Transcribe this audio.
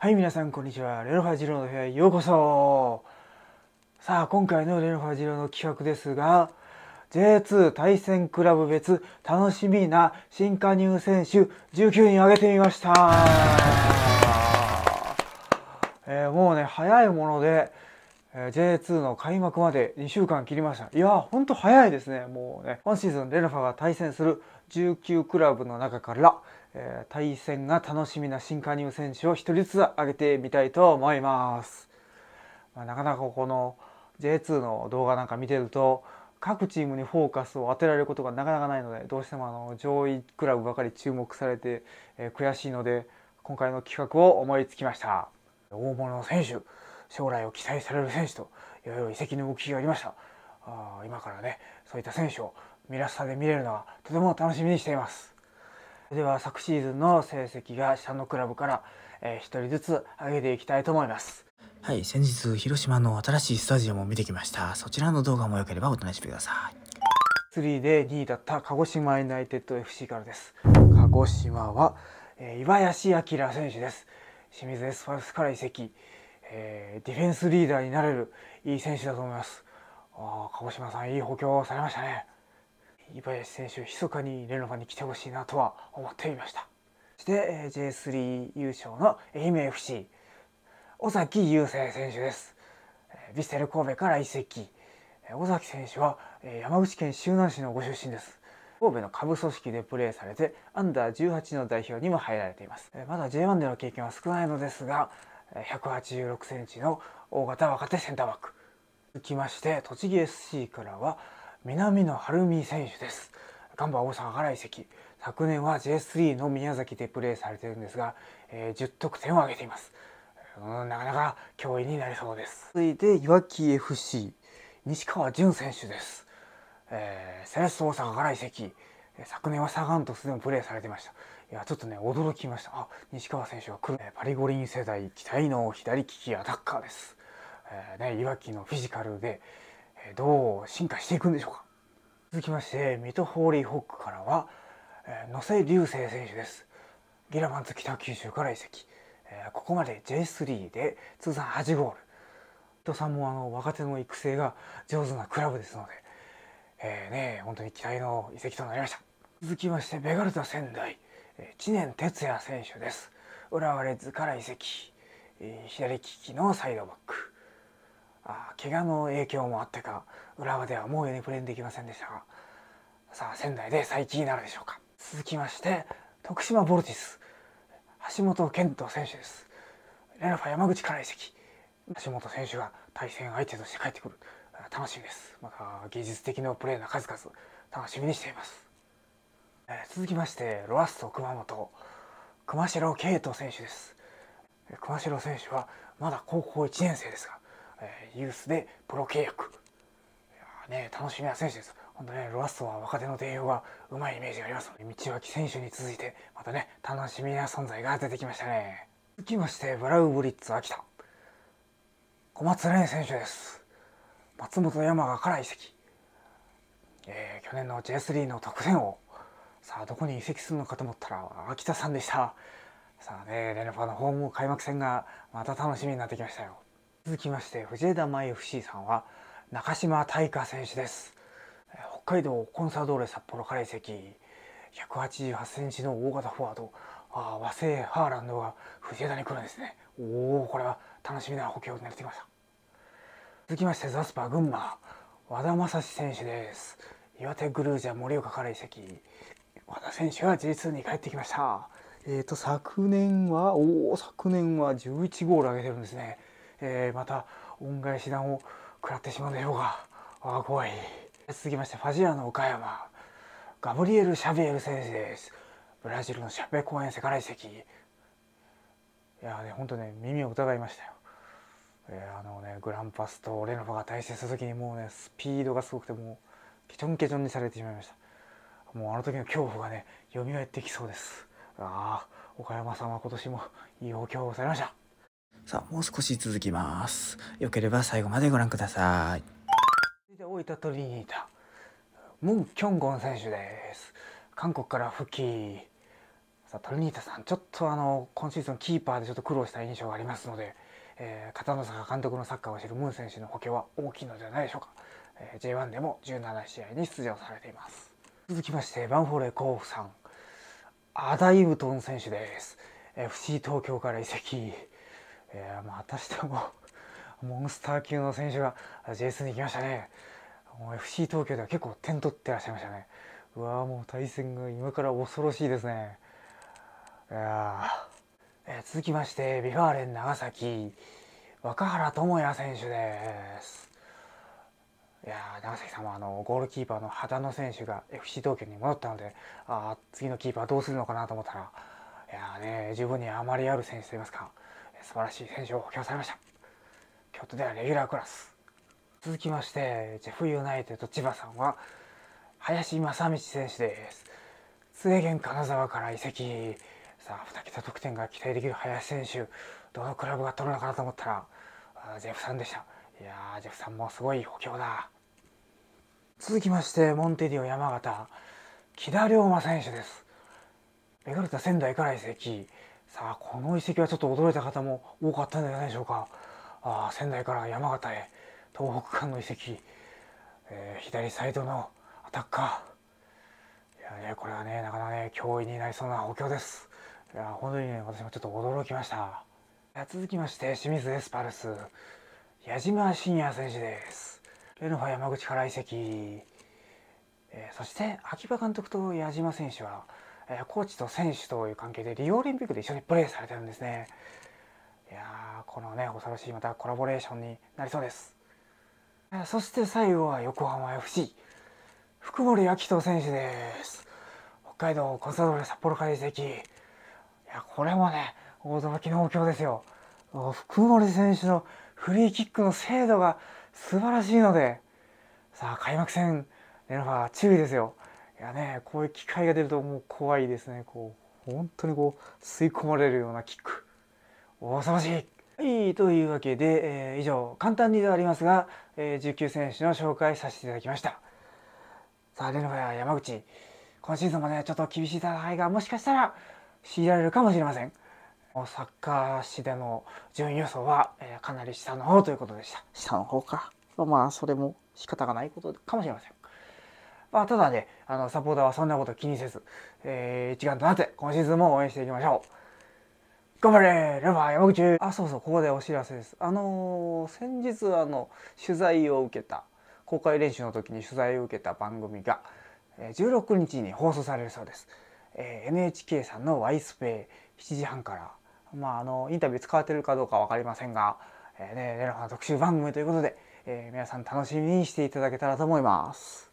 はい、皆さん、こんにちは。レロファジローの部屋へようこそ。さあ、今回のレロファジローの企画ですが、J2 対戦クラブ別楽しみな新加入選手19人挙げてみました。えー、もうね、早いもので、えー、J2 の開幕まで2週間切りました。いやー、ほんと早いですね。もうね、今シーズンレロファが対戦する19クラブの中から、えー、対戦が楽しみな新加入選手を1人ずつ挙げてみたいと思います。まあ、なかなかこの J2 の動画なんか見てると各チームにフォーカスを当てられることがなかなかないのでどうしてもあの上位クラブばかり注目されて、えー、悔しいので今回の企画を思いつきました大物の選手将来を期待される選手といろいろ移籍の動きがありましたあ今からねそういった選手をミラスタで見れるのはとても楽しみにしていますでは昨シーズンの成績が下のクラブから、えー、人ずつ上げていきたいと思いますはい先日広島の新しいスタジアムを見てきましたそちらの動画もよければお楽しみください3で2位だった鹿児島ユナイテッド FC からです鹿児島は、えー、岩志明選手です清水エスパルスから移籍、えー、ディフェンスリーダーになれるいい選手だと思いますあ鹿児島さんいい補強されましたね井林選手密かにレノファに来てほしいなとは思っていましたそして J3 優勝の愛媛 FC 尾崎雄星選手ですヴィッセル神戸から移籍尾崎選手は山口県周南市のご出身です神戸の下部組織でプレーされてアンダー18の代表にも入られていますまだ J1 での経験は少ないのですが186センチの大型若手センターバック続きまして栃木 SC からは南野晴美選手ですガンバ大阪から移籍昨年は J3 の宮崎でプレーされてるんですが、えー、10得点を挙げています、うん、なかなか脅威になりそうです続いていわき FC 西川純選手です、えー、セレッソ大阪から移籍昨年はサガンとすでにプレーされてましたいやちょっとね驚きましたあ西川選手は来る、ね、パリ五輪世代期待の左利きアタッカーです、えー、ねいわきのフィジカルでどう進化していくんでしょうか続きまして水戸ホーリーホックからは野瀬流星選手ですギラマンズ北九州から移籍ここまで J3 で通算8ゴール伊藤さんもあの若手の育成が上手なクラブですので、えー、ね本当に期待の移籍となりました続きましてベガルタ仙台知念哲也選手です浦和レッズから移籍左利きのサイドバックあ怪我の影響もあってか浦和ではもうようプレーできませんでしたがさあ仙台で再起になるでしょうか続きまして徳島ボルティス橋本健人選手ですレナファ山口から移籍橋本選手が対戦相手として帰ってくる楽しみですまた技術的なプレーの数々楽しみにしています、えー、続きましてロアスト熊本熊代圭人選手です熊代選手はまだ高校1年生ですがえー、ユースでプロ契約いや、ね、楽しみな選手です本当ねロアッソは若手の定用がうまいイメージがあります道脇選手に続いてまたね楽しみな存在が出てきましたね続きましてブラウブリッツ秋田小松蓮選手です松本山雅から移籍、えー、去年の J3 の得点王さあどこに移籍するのかと思ったら秋田さんでしたさあねレノファのホーム開幕戦がまた楽しみになってきましたよ続きまして藤枝舞 FC さんは中島大花選手です北海道コンサドーレ札幌から移籍188センチの大型フォワードあ和製ハーランドが藤枝に来るんですねおおこれは楽しみな補強になってきました続きましてザスパ群馬和田正史選手です岩手グルージャ盛岡から移籍和田選手が J2 に帰ってきましたえーと、昨年はお昨年は11ゴール上げてるんですねえー、また恩返し弾を食らってしまうでしょうかあ怖い続きましてファジアの岡山ガブリエル・シャビエル先生ですブラジルのシャベ公園世界遺跡いやねほんとね耳を疑いましたよえー、あのねグランパスとレノファが対戦した時にもうねスピードがすごくてもうケチョンケチョンにされてしまいましたもうあの時の恐怖がね蘇ってきそうですああ岡山さんは今年もいいお経をされましたさあ、もう少し続きます。よければ最後までご覧ください。大分トリニータ、ムン・キョンゴン選手です。韓国から復帰。さあ、トリニータさん、ちょっとあの、今シーズンキーパーでちょっと苦労した印象がありますので、えー、片野坂監督のサッカーを知るムン選手の補強は大きいのではないでしょうか。えー、J1 でも17試合に出場されています。続きまして、バンフォーレ甲府さん、アダイブトン選手です。FC 東京から移籍。えー、またしてもモンスター級の選手が J2 に行きましたね。FC 東京では結構点取ってらっしゃいましたね。うわもう対戦が今から恐ろしいですね。いやえー、続きまして、ビファーレン長崎、若原智也選手です。いや長崎さんはあのゴールキーパーの秦野選手が FC 東京に戻ったのであ次のキーパーどうするのかなと思ったらいやね十分に余りある選手といいますか素晴らしい選手を補強されました京都ではレギュラークラス続きましてジェフユナイテッド千葉さんは林正道選手ですスウ金沢から移籍さあ2桁得点が期待できる林選手どのクラブが取るのかなと思ったらジェフさんでしたいやジェフさんもすごい補強だ続きましてモンテディオ山形木田龍馬選手ですベガルタ仙台から移籍さあこの遺跡はちょっと驚いた方も多かったんじゃないでしょうかあ仙台から山形へ東北間の遺跡、えー、左サイドのアタッカーいやねこれはねなかなかね脅威になりそうな補強ですいや本当にね私もちょっと驚きました続きまして清水エスパルス矢島信也選手ですレノファ山口から移籍、えー、そして秋葉監督と矢島選手はえコーチと選手という関係でリオオリンピックで一緒にプレーされてるんですねいやこのね恐ろしいまたコラボレーションになりそうですそして最後は横浜 FC 福森明人選手です北海道コンサドーレ札幌から移いやこれもね大空きの補強ですよ福森選手のフリーキックの精度が素晴らしいのでさあ開幕戦レノファ注意ですよいやねこういう機会が出るともう怖いですねこう本当にこう吸い込まれるようなキック恐ろしいはい、というわけで、えー、以上簡単にではありますが、えー、19選手の紹介させていただきましたさあレノフや山口今シーズンもねちょっと厳しい戦いがもしかしたら強いられるかもしれませんサッカー誌での順位予想は、えー、かなり下の方ということでした下の方かまあそれも仕方がないことかもしれませんまあ、ただね、あの、サポーターはそんなこと気にせず、えー、一丸となって今シーズンも応援していきましょう。頑張れルバー山口あ、そうそう、ここでお知らせです。あのー、先日、あの、取材を受けた、公開練習の時に取材を受けた番組が、16日に放送されるそうです。えー、NHK さんのワイスペ7時半から、まあ、あの、インタビュー使われてるかどうかわかりませんが、えー、ね、レロフの特集番組ということで、えー、皆さん楽しみにしていただけたらと思います。